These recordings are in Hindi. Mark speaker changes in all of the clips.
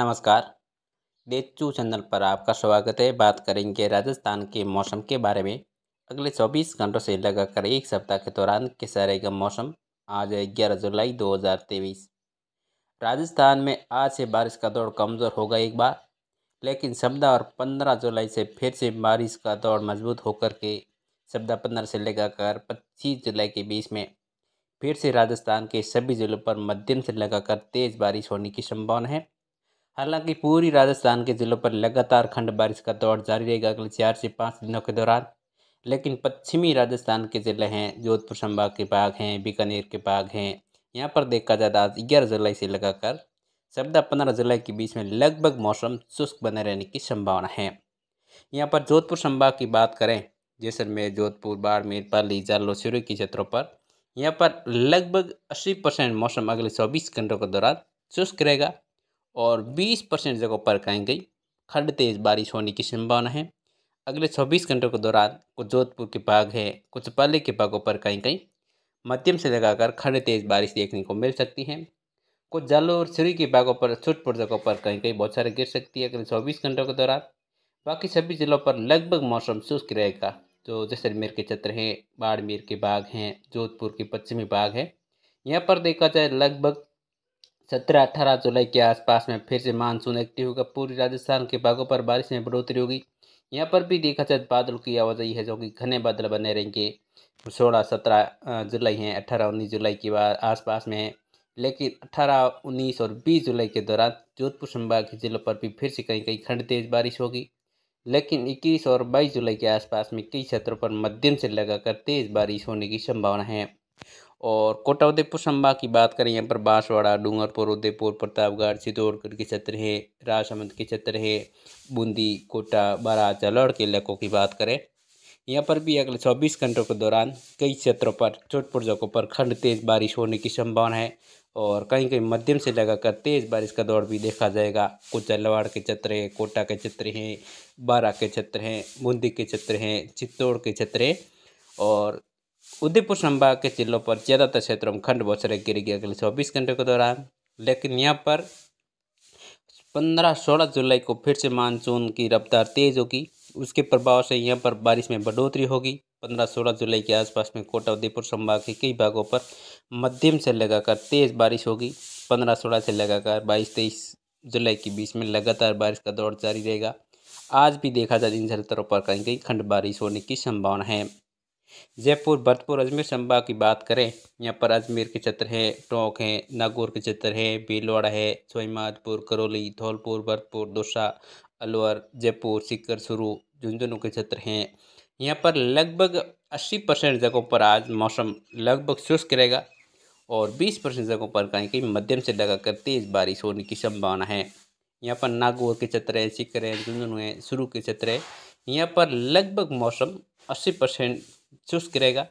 Speaker 1: नमस्कार डेचू चैनल पर आपका स्वागत है बात करेंगे राजस्थान के मौसम के बारे में अगले 24 घंटों से लगाकर एक सप्ताह के दौरान कैसा रहेगा मौसम आज ग्यारह जुलाई 2023 राजस्थान में आज से बारिश का दौर कमज़ोर होगा एक बार लेकिन सप्ताह और 15 जुलाई से फिर से बारिश का दौर मजबूत होकर के सप्ताह पंद्रह से लगाकर पच्चीस जुलाई के बीच में फिर से राजस्थान के सभी ज़िलों पर मध्यम से लगाकर तेज़ बारिश होने की संभावना है हालांकि पूरी राजस्थान के ज़िलों पर लगातार खंड बारिश का दौर जारी रहेगा अगले चार से पाँच दिनों के दौरान लेकिन पश्चिमी राजस्थान के ज़िले हैं जोधपुर संभाग के बाघ हैं बीकानेर के बाघ हैं यहाँ पर देखा जाए तो आज ग्यारह जुलाई से लगाकर चौदह पंद्रह जुलाई के बीच में लगभग मौसम शुष्क बने रहने की संभावना है यहाँ पर जोधपुर संभाग की बात करें जैसलमेर जोधपुर बाड़मेर पाली जालो सिरोही के क्षेत्रों पर यहाँ पर लगभग अस्सी परसेंट मौसम अगले चौबीस घंटों के दौरान शुष्क रहेगा और 20 परसेंट जगहों पर कहीं गई खंड तेज बारिश होने की संभावना है अगले 24 घंटों के दौरान कुछ जोधपुर के भाग है कुछ पहले के भागों पर कहीं कहीं मध्यम से लगाकर खंड तेज बारिश देखने को मिल सकती है कुछ जालों और सिरी के भागों पर छुटपुट जगहों पर कहीं कहीं बहुत सारे गिर सकती है अगले चौबीस घंटों के दौरान बाकी सभी जिलों पर लगभग मौसम शुष्क रहेगा जो जैसलमेर के क्षेत्र हैं बाड़मेर के बाग हैं जोधपुर के पश्चिमी बाग हैं यहाँ पर देखा जाए लगभग सत्रह अठारह जुलाई के आसपास में फिर से मानसून एक्टिव होगा पूरे राजस्थान के भागों पर बारिश में बढ़ोतरी होगी यहाँ पर भी देखा जाए तो बादल की आवाजाही है जो कि घने बादल बने रहेंगे सोलह सत्रह जुलाई हैं अठारह उन्नीस जुलाई के बाद आसपास में है लेकिन अठारह उन्नीस और बीस जुलाई के दौरान जोधपुर संभाग के जिलों पर भी फिर से कहीं कहीं खंड तेज बारिश होगी लेकिन इक्कीस और बाईस जुलाई के आसपास में कई क्षेत्रों पर मध्यम से लगाकर तेज बारिश होने की संभावना है और कोटा उदयपुर संभाग की बात करें यहाँ पर बांसवाड़ा डूंगरपुर उदयपुर प्रतापगढ़ चित्तौड़गढ़ के क्षेत्र है राजसमंद के क्षेत्र है बूंदी कोटा बारा जलौड़ के इलाकों की बात करें यहाँ पर भी अगले 24 घंटों के दौरान कई क्षेत्रों पर छोटपुर जगहों पर खंड तेज़ बारिश होने की संभावना है और कहीं कहीं मध्यम से लगाकर तेज़ बारिश का दौर भी देखा जाएगा कुछ अलवाड़ के क्षेत्र हैं कोटा के क्षेत्र हैं बारा के क्षेत्र हैं बूंदी के क्षेत्र हैं चित्तौड़ के क्षेत्र हैं और उदयपुर संभाग के जिलों पर ज़्यादातर क्षेत्रों में खंड बहुत गिर गिरेगी अगले चौबीस घंटे के दौरान लेकिन यहाँ पर पंद्रह सोलह जुलाई को फिर से मानसून की रफ्तार तेज़ होगी उसके प्रभाव से यहाँ पर बारिश में बढ़ोतरी होगी पंद्रह सोलह जुलाई के आसपास में कोटा उदयपुर संभाग के कई भागों पर मध्यम से लगाकर तेज़ बारिश होगी पंद्रह सोलह से लगाकर बाईस तेईस जुलाई के बीच में लगातार बारिश का दौर जारी रहेगा आज भी देखा जाए इन जलतरों पर कहीं कहीं खंड बारिश होने की संभावना है जयपुर भरतपुर अजमेर संभाग की बात करें यहाँ पर अजमेर के क्षेत्र है टोंक है नागौर के क्षेत्र है भीलवाड़ा है सोईमाधपुर करौली धौलपुर भरतपुर दौसा अलवर जयपुर सीकर सुरू झुंझुनू के क्षेत्र हैं यहाँ पर लगभग 80 परसेंट जगहों पर आज मौसम लगभग शुष्क रहेगा और 20 परसेंट जगहों पर कहीं कहीं मध्यम से लगाकर तेज़ बारिश होने की संभावना है यहाँ पर नागौर के क्षेत्र है सीकर है झुंझुनू है सुरू के क्षेत्र है यहाँ पर लगभग मौसम अस्सी परसेंट शुष्क रहेगा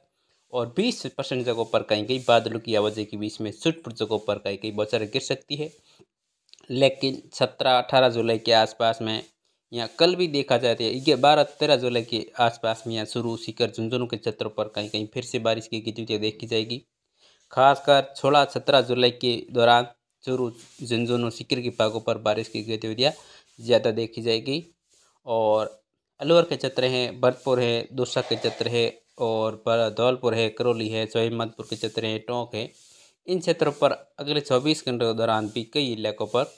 Speaker 1: और 20 परसेंट जगहों पर कहीं कहीं बादलों की आवाजाही के बीच में छुटपुट जगहों पर कहीं कहीं बौछारें गिर सकती है लेकिन सत्रह अठारह जुलाई के आसपास में यहाँ कल भी देखा जाता तो है बारह तेरह जुलाई के आसपास में यहाँ शुरू सीकर झुंझुनू के क्षेत्रों पर कहीं कहीं फिर से बारिश की गतिविधियाँ देखी जाएगी खासकर सोलह सत्रह जुलाई के दौरान शुरू झुंझुनू सीकर के पागों पर बारिश की गतिविधियाँ ज़्यादा देखी जाएगी और अलवर के क्षेत्र हैं भरतपुर है दूसरा के क्षेत्र है और धौलपुर है करौली है सोहिमतपुर के क्षेत्र हैं टोंक है इन क्षेत्रों पर अगले चौबीस घंटों के दौरान भी कई इलाकों पर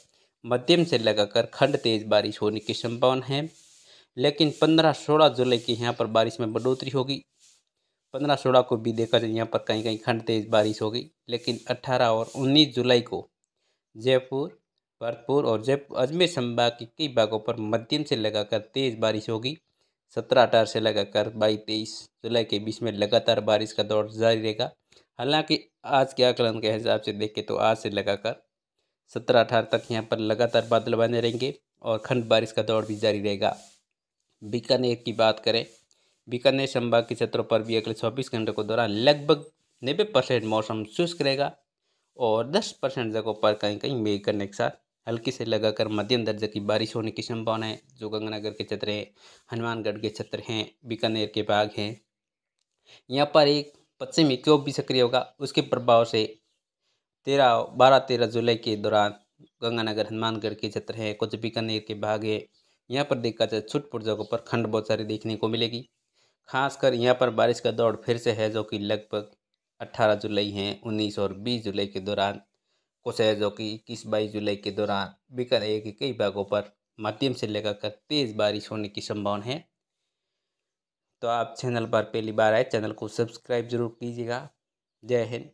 Speaker 1: मध्यम से लगाकर खंड तेज बारिश होने की संभावना है लेकिन पंद्रह सोलह जुलाई की यहाँ पर बारिश में बढ़ोतरी होगी पंद्रह सोलह को भी देखा जाए यहाँ पर कहीं कहीं खंड तेज बारिश होगी लेकिन अट्ठारह और उन्नीस जुलाई को जयपुर भरतपुर और जयपुर अजमेर संभाग के कई भागों पर मध्यम से लगाकर तेज़ बारिश होगी सत्रह अठारह से लगाकर बाईस तेईस जुलाई के बीच में लगातार बारिश का दौर जारी रहेगा हालांकि आज के आकलन के हिसाब से देखें तो आज से लगाकर सत्रह अठारह तक यहाँ पर लगातार बादल बने रहेंगे और खंड बारिश का दौर भी जारी रहेगा बीकानेर की बात करें बीकानेर संभाग के क्षेत्रों पर भी अगले चौबीस घंटों के दौरान लगभग नब्बे परसेंट मौसम शुष्क रहेगा और दस परसेंट जगहों पर कहीं कहीं मेघ करने के साथ हल्की से लगाकर मध्यम दर्जे की बारिश होने की संभावना है जो गंगानगर के क्षेत्र हैं हनुमानगढ़ के क्षेत्र हैं बीकानेर के भाग हैं यहाँ पर एक पश्चिमी क्यों भी सक्रिय होगा उसके प्रभाव से तेरह बारह तेरह जुलाई के दौरान गंगानगर हनुमानगढ़ के छत्र हैं कुछ बीकानेर के भाग हैं यहाँ पर देखा जाए छुटपुट जगहों पर खंड बहुत सारी देखने को मिलेगी खासकर यहाँ पर बारिश का दौर फिर से है जो कि लगभग अट्ठारह जुलाई हैं उन्नीस और बीस जुलाई के दौरान कुछ है जो कि इक्कीस बाईस जुलाई के दौरान बीकानेर के कई भागों पर मध्यम से लगाकर तेज़ बारिश होने की संभावना है तो आप चैनल पर पहली बार आए चैनल को सब्सक्राइब जरूर कीजिएगा जय हिंद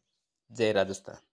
Speaker 1: जय राजस्थान